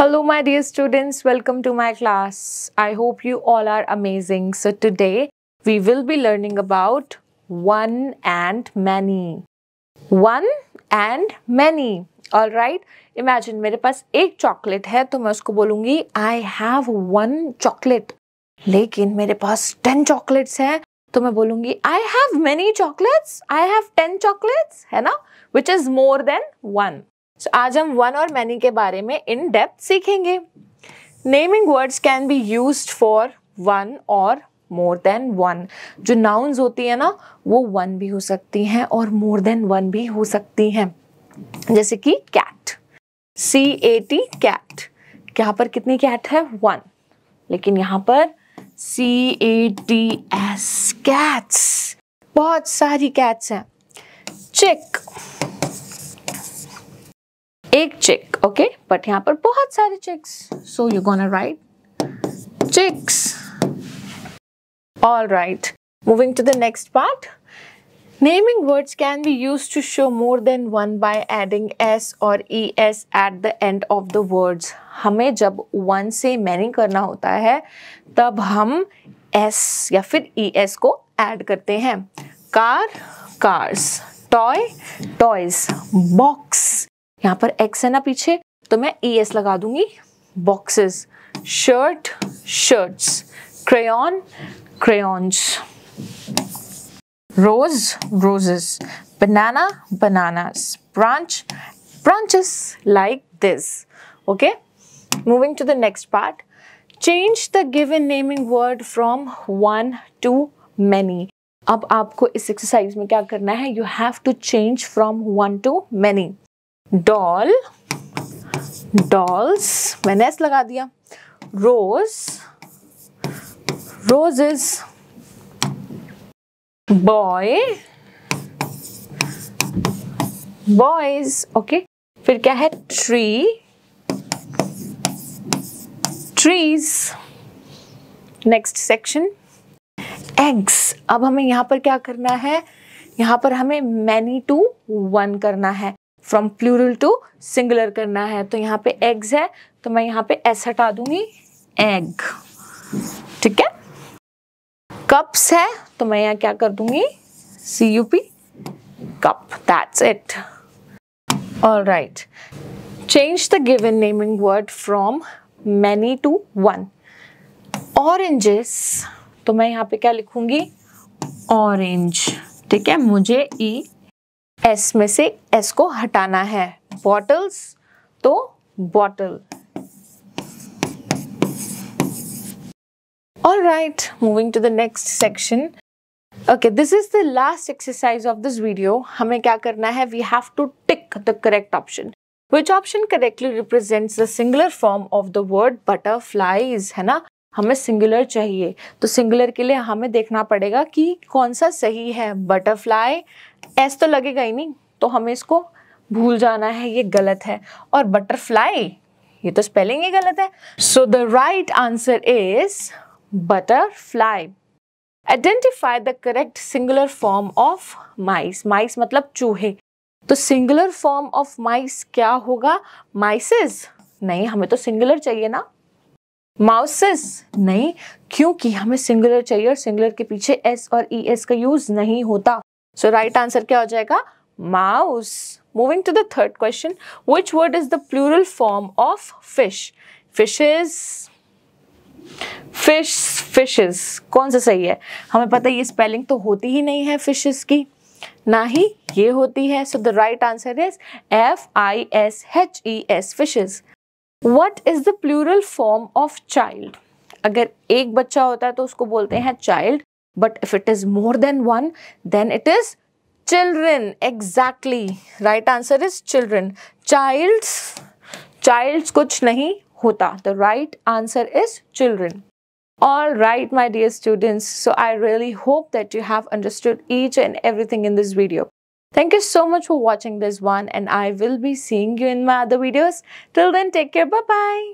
Hello, my dear students. Welcome to my class. I hope you all are amazing. So today we will be learning about one and many. One and many. All right. Imagine, मेरे पास एक chocolate है, तो मैं उसको I have one chocolate. लेकिन मेरे पास ten chocolates हैं, तो मैं बोलूँगी, I have many chocolates. I have ten chocolates, है Which is more than one. so, आज हम वन और मैनी के बारे में इन डेप्थ सीखेंगे naming words can be use for one or more than one जो नाउन्स होती है ना वो वन भी हो सकती हैं और मोर देन वन भी हो सकती हैं जैसे कि cat C A T cat यहाँ पर कितनी कैट है वन लेकिन यहाँ पर C A T S cats बहुत सारी कैट्स हैं चिक एक चेक ओके बट यहां पर बहुत सारे checks so you gonna write checks all right moving to the next part naming words can be use to show more than one by adding S और E S at the end of the words हमें जब one से Manning करना होता है तब हम S या फिर ई e एस को एड करते हैं car cars toy toys box यहाँ पर x है ना पीछे तो मैं ई एस लगा दूंगी boxes shirt shirt crane cranes rose roses banana banana branch branches like this okay moving to the next part change the given naming word from one to many अब आपको इस एक्सरसाइज में क्या करना है you have to change from one to many doll dolls मैंने S लगा दिया rose roses boy boys okay फिर क्या है tree trees next section eggs अब हमें यहां पर क्या करना है यहां पर हमें मैनी टू वन करना है फ्रॉम प्लूरल टू सिंगुलर करना है तो यहाँ पे एग्स है तो मैं यहाँ पे एस हटा दूंगी एग ठीक है कप्स है तो मैं यहाँ क्या कर दूंगी C U P cup that's it All right change the given naming word from many to one oranges तो मैं यहाँ पे क्या लिखूंगी ऑरेंज ठीक है मुझे ई e एस में से एस को हटाना है बॉटल्स तो bottle all right moving to the next section okay this is the last exercise of this video हमें क्या करना है we have to tick the correct option which option correctly represents the singular form of the word butterflies है ना हमें singular चाहिए तो singular के लिए हमें देखना पड़ेगा कि कौन सा सही है बटरफ्लाई एस तो लगेगा ही नहीं तो हमें इसको भूल जाना है ये गलत है और बटरफ्लाई ये तो स्पेलिंग ही गलत है so the right answer is butterfly identify the correct singular form of mice mice मतलब चूहे तो सिंगुलर फॉर्म ऑफ माइस क्या होगा माइसेस नहीं हमें तो सिंगुलर चाहिए ना माउसेस नहीं क्योंकि हमें सिंगुलर चाहिए और सिंगुलर के पीछे एस और ई e, एस का यूज नहीं होता सो राइट आंसर क्या हो जाएगा mouse moving to the third question which word is the plural form of fish fishes fish fishes कौन सा सही है हमें पता है ये स्पेलिंग तो होती ही नहीं है फिशेज की ना ही ये होती है so the right answer is F I S H E S fishes What is the plural form of child? अगर एक बच्चा होता है तो उसको बोलते हैं child. But if it is more than one, then it is children. Exactly. Right answer is children. Childs, childs कुछ नहीं होता. The right answer is children. All right, my dear students. So I really hope that you have understood each and everything in this video. Thank you so much for watching this one and I will be seeing you in my other videos. Till then, take care. Bye-bye.